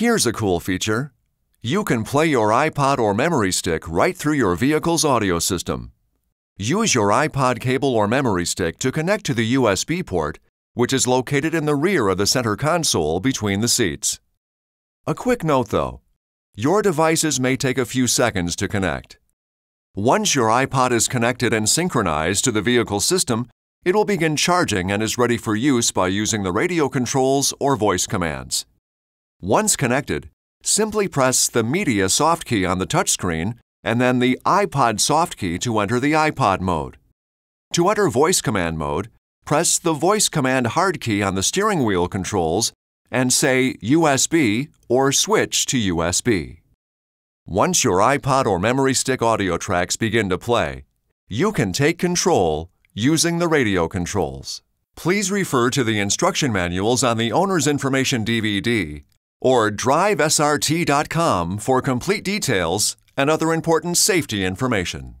Here's a cool feature. You can play your iPod or memory stick right through your vehicle's audio system. Use your iPod cable or memory stick to connect to the USB port, which is located in the rear of the center console between the seats. A quick note though, your devices may take a few seconds to connect. Once your iPod is connected and synchronized to the vehicle system, it will begin charging and is ready for use by using the radio controls or voice commands. Once connected, simply press the Media soft key on the touchscreen and then the iPod soft key to enter the iPod mode. To enter voice command mode, press the voice command hard key on the steering wheel controls and say USB or switch to USB. Once your iPod or memory stick audio tracks begin to play, you can take control using the radio controls. Please refer to the instruction manuals on the Owner's Information DVD or drivesrt.com for complete details and other important safety information.